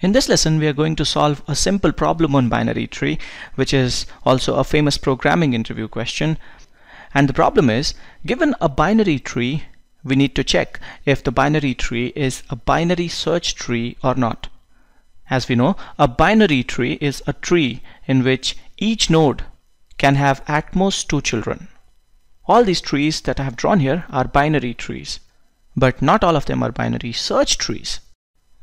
In this lesson, we are going to solve a simple problem on binary tree, which is also a famous programming interview question. And the problem is, given a binary tree, we need to check if the binary tree is a binary search tree or not. As we know, a binary tree is a tree in which each node can have at most two children. All these trees that I have drawn here are binary trees, but not all of them are binary search trees.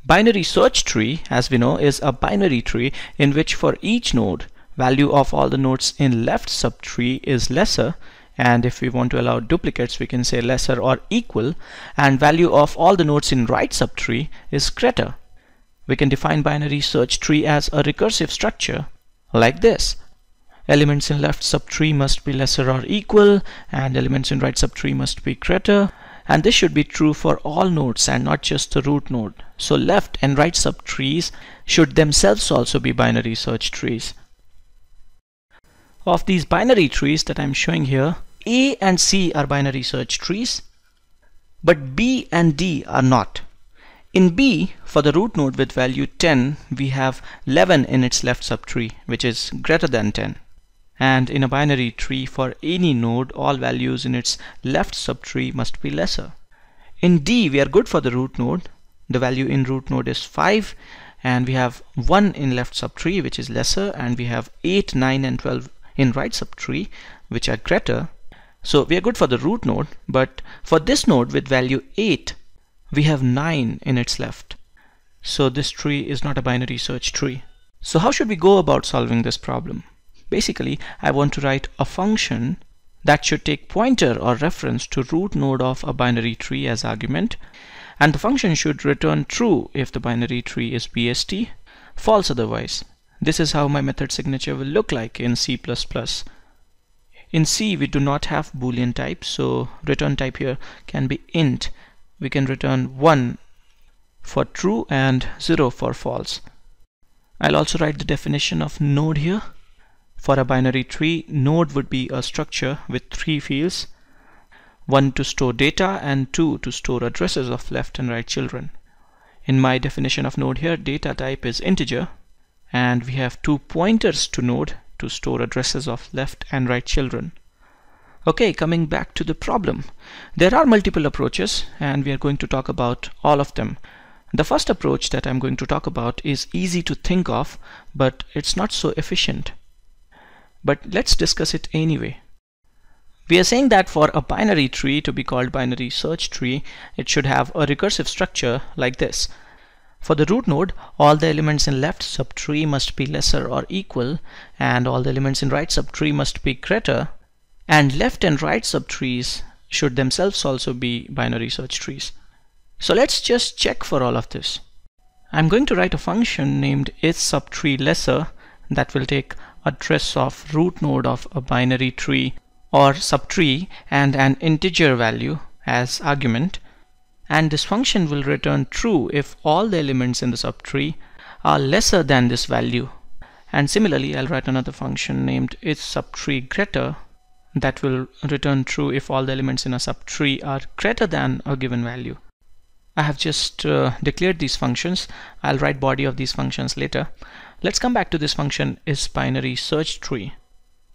Binary search tree, as we know, is a binary tree in which for each node, value of all the nodes in left subtree is lesser and if we want to allow duplicates we can say lesser or equal and value of all the nodes in right subtree is greater. We can define binary search tree as a recursive structure like this. Elements in left subtree must be lesser or equal and elements in right subtree must be greater and this should be true for all nodes and not just the root node. So left and right subtrees should themselves also be binary search trees. Of these binary trees that I'm showing here, A and C are binary search trees, but B and D are not. In B, for the root node with value 10, we have 11 in its left subtree, which is greater than 10 and in a binary tree for any node all values in its left subtree must be lesser. In D we are good for the root node the value in root node is 5 and we have 1 in left subtree which is lesser and we have 8, 9 and 12 in right subtree which are greater so we are good for the root node but for this node with value 8 we have 9 in its left so this tree is not a binary search tree. So how should we go about solving this problem? Basically, I want to write a function that should take pointer or reference to root node of a binary tree as argument. And the function should return true if the binary tree is BST, false otherwise. This is how my method signature will look like in C++. In C, we do not have boolean type, so return type here can be int. We can return 1 for true and 0 for false. I'll also write the definition of node here. For a binary tree, node would be a structure with three fields, one to store data and two to store addresses of left and right children. In my definition of node here, data type is integer, and we have two pointers to node to store addresses of left and right children. Okay, coming back to the problem. There are multiple approaches and we are going to talk about all of them. The first approach that I'm going to talk about is easy to think of, but it's not so efficient but let's discuss it anyway. We are saying that for a binary tree to be called binary search tree, it should have a recursive structure like this. For the root node, all the elements in left subtree must be lesser or equal, and all the elements in right subtree must be greater, and left and right subtrees should themselves also be binary search trees. So let's just check for all of this. I'm going to write a function named is subtree lesser that will take address of root node of a binary tree or subtree and an integer value as argument and this function will return true if all the elements in the subtree are lesser than this value and similarly I'll write another function named is subtree greater that will return true if all the elements in a subtree are greater than a given value I have just uh, declared these functions I'll write body of these functions later Let's come back to this function is binary search tree.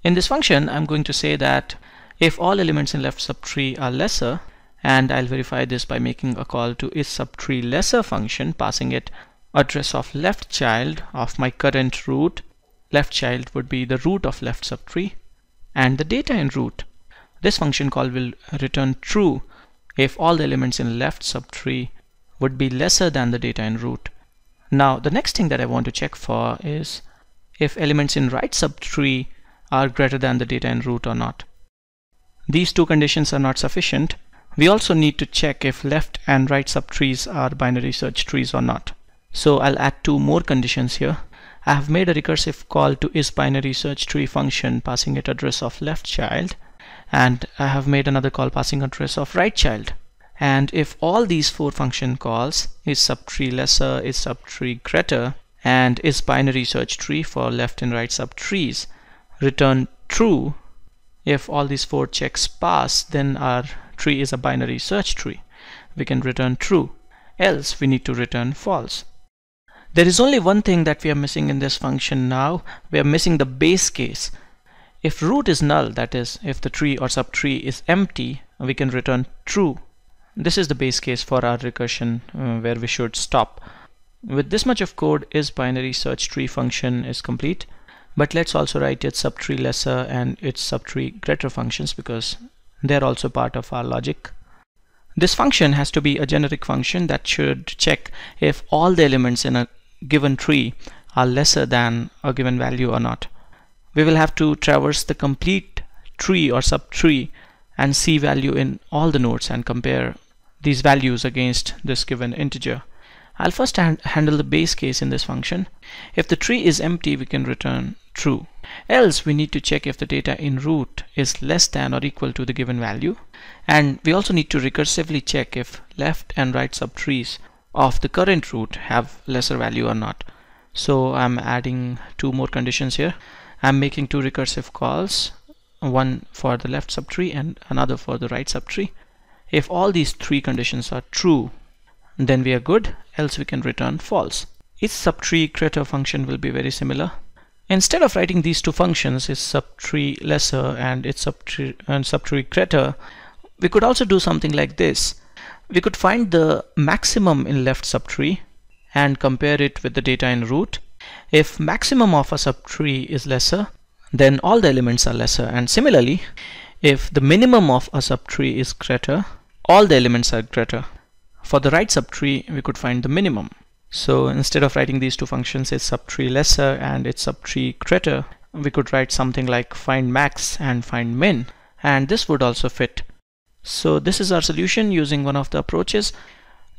In this function, I'm going to say that if all elements in left subtree are lesser, and I'll verify this by making a call to is subtree lesser function, passing it address of left child of my current root. Left child would be the root of left subtree and the data in root. This function call will return true if all the elements in left subtree would be lesser than the data in root. Now, the next thing that I want to check for is if elements in right subtree are greater than the data in root or not. These two conditions are not sufficient. We also need to check if left and right subtrees are binary search trees or not. So I'll add two more conditions here. I have made a recursive call to is binary search tree function passing it address of left child and I have made another call passing address of right child and if all these four function calls is subtree lesser is subtree greater and is binary search tree for left and right subtrees return true if all these four checks pass then our tree is a binary search tree we can return true else we need to return false there is only one thing that we are missing in this function now we are missing the base case if root is null that is if the tree or subtree is empty we can return true this is the base case for our recursion uh, where we should stop. With this much of code is binary search tree function is complete but let's also write its subtree lesser and its subtree greater functions because they're also part of our logic. This function has to be a generic function that should check if all the elements in a given tree are lesser than a given value or not. We will have to traverse the complete tree or subtree and see value in all the nodes and compare these values against this given integer. I'll first handle the base case in this function. If the tree is empty, we can return true. Else, we need to check if the data in root is less than or equal to the given value. And we also need to recursively check if left and right subtrees of the current root have lesser value or not. So I'm adding two more conditions here. I'm making two recursive calls, one for the left subtree and another for the right subtree. If all these three conditions are true, then we are good, else we can return false. Its subtree greater function will be very similar. Instead of writing these two functions, its subtree lesser and its subtree, and subtree greater, we could also do something like this. We could find the maximum in left subtree and compare it with the data in root. If maximum of a subtree is lesser, then all the elements are lesser. And similarly, if the minimum of a subtree is greater, all the elements are greater. For the right subtree, we could find the minimum. So instead of writing these two functions, it's subtree lesser and it's subtree greater, we could write something like find max and find min, and this would also fit. So this is our solution using one of the approaches.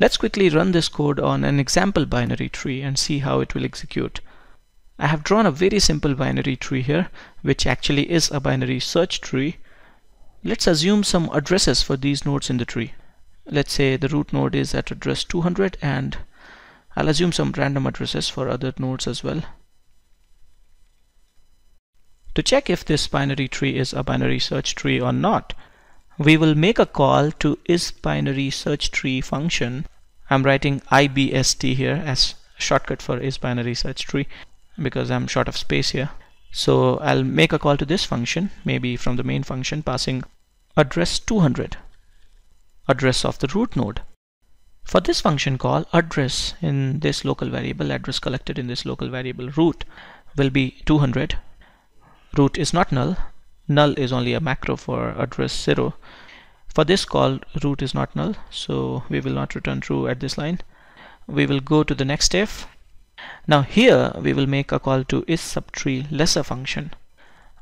Let's quickly run this code on an example binary tree and see how it will execute. I have drawn a very simple binary tree here, which actually is a binary search tree. Let's assume some addresses for these nodes in the tree. Let's say the root node is at address 200 and I'll assume some random addresses for other nodes as well. To check if this binary tree is a binary search tree or not, we will make a call to isBinarySearchTree function. I'm writing IBST here as shortcut for isBinarySearchTree because I'm short of space here. So I'll make a call to this function, maybe from the main function passing address 200, address of the root node. For this function call, address in this local variable, address collected in this local variable root will be 200. Root is not null. Null is only a macro for address 0. For this call, root is not null, so we will not return true at this line. We will go to the next if now here we will make a call to is subtree lesser function.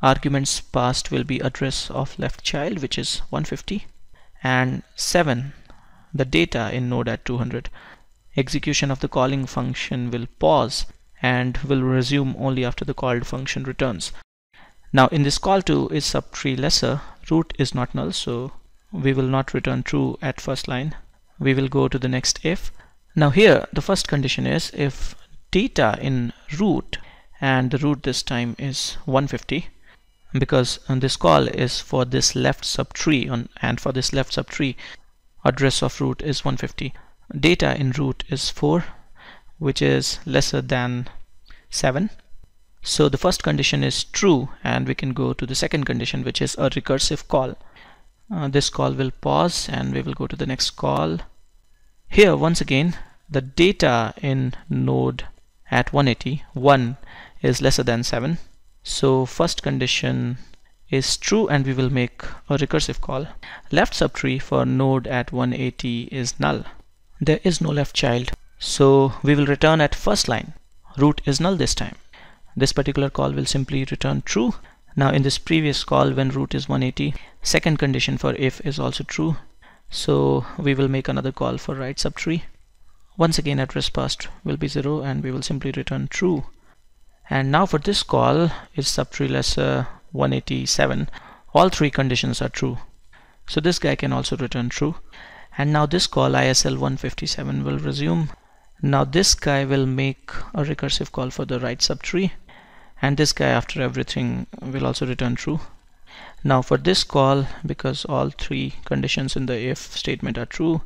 Arguments passed will be address of left child which is 150 and 7 the data in node at 200. Execution of the calling function will pause and will resume only after the called function returns. Now in this call to is subtree lesser root is not null so we will not return true at first line. We will go to the next if. Now here the first condition is if theta in root and the root this time is 150 because this call is for this left subtree on, and for this left subtree address of root is 150 data in root is 4 which is lesser than 7 so the first condition is true and we can go to the second condition which is a recursive call uh, this call will pause and we will go to the next call here once again the data in node at 180 1 is lesser than 7 so first condition is true and we will make a recursive call left subtree for node at 180 is null there is no left child so we will return at first line root is null this time this particular call will simply return true now in this previous call when root is 180 second condition for if is also true so we will make another call for right subtree once again address passed will be 0 and we will simply return true and now for this call it's subtree lesser 187 all three conditions are true so this guy can also return true and now this call ISL 157 will resume now this guy will make a recursive call for the right subtree and this guy after everything will also return true now for this call because all three conditions in the if statement are true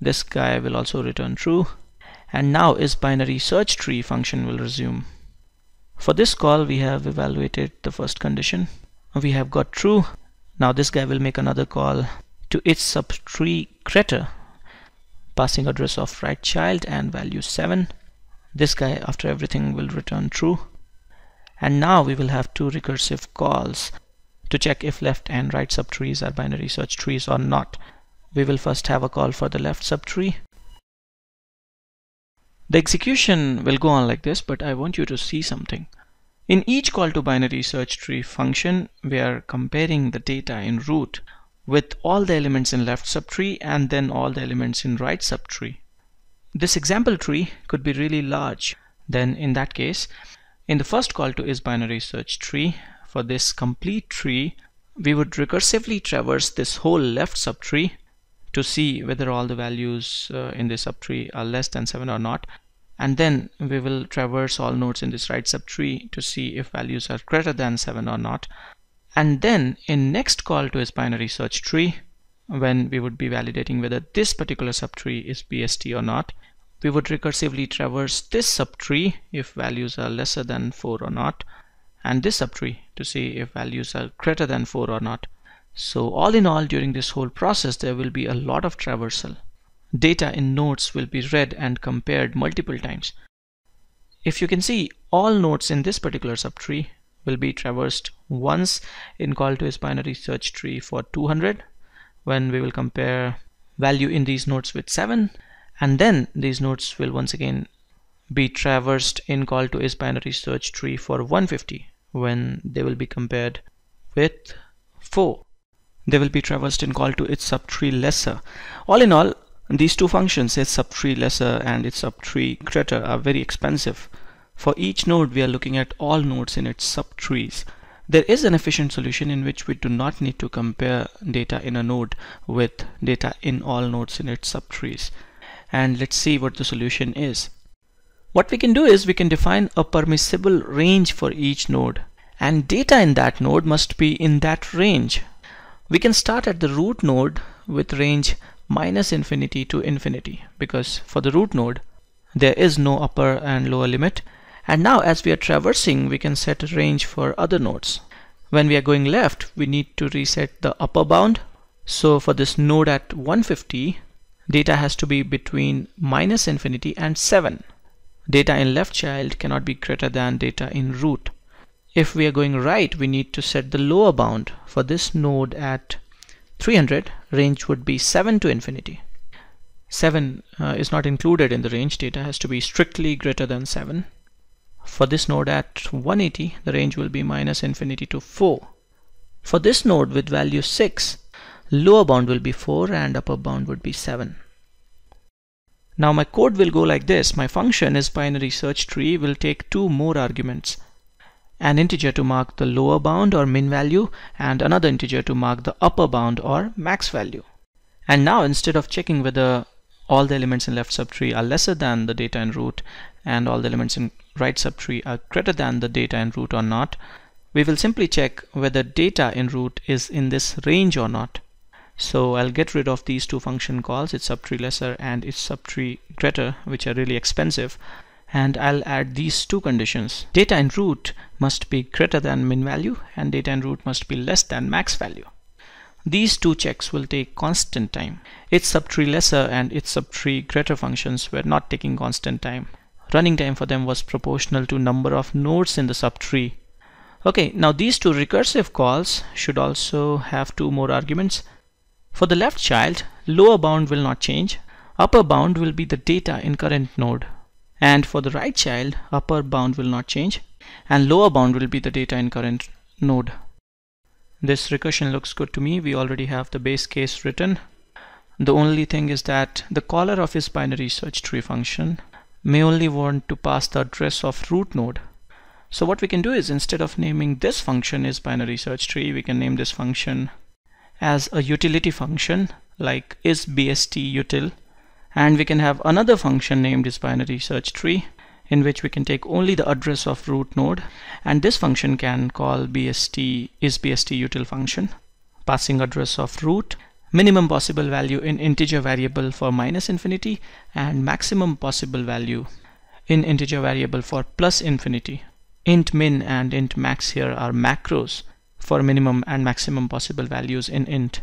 this guy will also return true and now is binary search tree function will resume for this call we have evaluated the first condition we have got true now this guy will make another call to its subtree creator passing address of right child and value 7 this guy after everything will return true and now we will have two recursive calls to check if left and right subtrees are binary search trees or not we will first have a call for the left subtree. The execution will go on like this, but I want you to see something. In each call to binary search tree function, we are comparing the data in root with all the elements in left subtree and then all the elements in right subtree. This example tree could be really large. Then in that case, in the first call to is binary search tree, for this complete tree, we would recursively traverse this whole left subtree to see whether all the values uh, in this subtree are less than 7 or not and then we will traverse all nodes in this right subtree to see if values are greater than 7 or not and then in next call to its binary search tree when we would be validating whether this particular subtree is BST or not we would recursively traverse this subtree if values are lesser than 4 or not and this subtree to see if values are greater than 4 or not so all in all, during this whole process, there will be a lot of traversal. Data in nodes will be read and compared multiple times. If you can see, all nodes in this particular subtree will be traversed once in call to its binary search tree for 200 when we will compare value in these nodes with 7 and then these nodes will once again be traversed in call to its binary search tree for 150 when they will be compared with 4 they will be traversed in call to its subtree lesser. All in all, these two functions, its subtree lesser and its subtree greater, are very expensive. For each node, we are looking at all nodes in its subtrees. There is an efficient solution in which we do not need to compare data in a node with data in all nodes in its subtrees. And let's see what the solution is. What we can do is we can define a permissible range for each node and data in that node must be in that range we can start at the root node with range minus infinity to infinity because for the root node there is no upper and lower limit and now as we are traversing we can set a range for other nodes. When we are going left we need to reset the upper bound so for this node at 150 data has to be between minus infinity and 7. Data in left child cannot be greater than data in root if we are going right we need to set the lower bound for this node at 300 range would be 7 to infinity 7 uh, is not included in the range data has to be strictly greater than 7 for this node at 180 the range will be minus infinity to 4 for this node with value 6 lower bound will be 4 and upper bound would be 7 now my code will go like this my function is binary search tree will take two more arguments an integer to mark the lower bound or min value and another integer to mark the upper bound or max value. And now instead of checking whether all the elements in left subtree are lesser than the data in root and all the elements in right subtree are greater than the data in root or not, we will simply check whether data in root is in this range or not. So I'll get rid of these two function calls, it's subtree lesser and it's subtree greater, which are really expensive and I'll add these two conditions. Data in root must be greater than min value and data in root must be less than max value. These two checks will take constant time. Its subtree lesser and its subtree greater functions were not taking constant time. Running time for them was proportional to number of nodes in the subtree. Okay, now these two recursive calls should also have two more arguments. For the left child, lower bound will not change. Upper bound will be the data in current node and for the right child upper bound will not change and lower bound will be the data in current node this recursion looks good to me we already have the base case written the only thing is that the caller of his binary search tree function may only want to pass the address of root node so what we can do is instead of naming this function as binary search tree we can name this function as a utility function like is bst util and we can have another function named is binary search tree in which we can take only the address of root node and this function can call bst is bst util function passing address of root minimum possible value in integer variable for minus infinity and maximum possible value in integer variable for plus infinity int min and int max here are macros for minimum and maximum possible values in int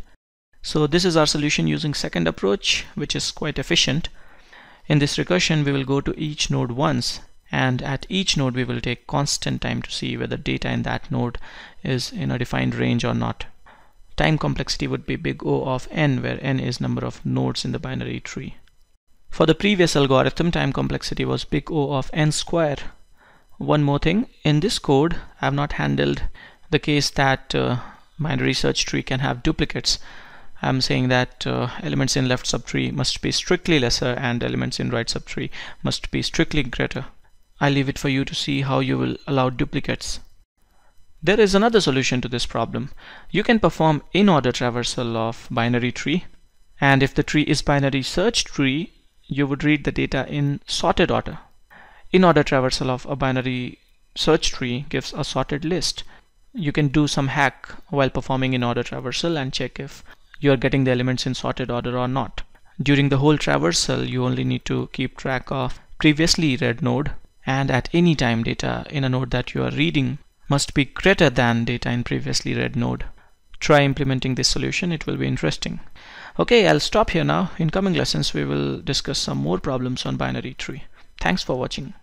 so this is our solution using second approach, which is quite efficient. In this recursion, we will go to each node once and at each node we will take constant time to see whether data in that node is in a defined range or not. Time complexity would be big O of n where n is number of nodes in the binary tree. For the previous algorithm time complexity was big O of n square. One more thing, in this code I have not handled the case that uh, search tree can have duplicates. I'm saying that uh, elements in left subtree must be strictly lesser and elements in right subtree must be strictly greater. I leave it for you to see how you will allow duplicates. There is another solution to this problem. You can perform in-order traversal of binary tree and if the tree is binary search tree you would read the data in sorted order. In-order traversal of a binary search tree gives a sorted list. You can do some hack while performing in-order traversal and check if you are getting the elements in sorted order or not. During the whole traversal, you only need to keep track of previously read node and at any time data in a node that you are reading must be greater than data in previously read node. Try implementing this solution, it will be interesting. Okay, I'll stop here now. In coming lessons, we will discuss some more problems on binary tree. Thanks for watching.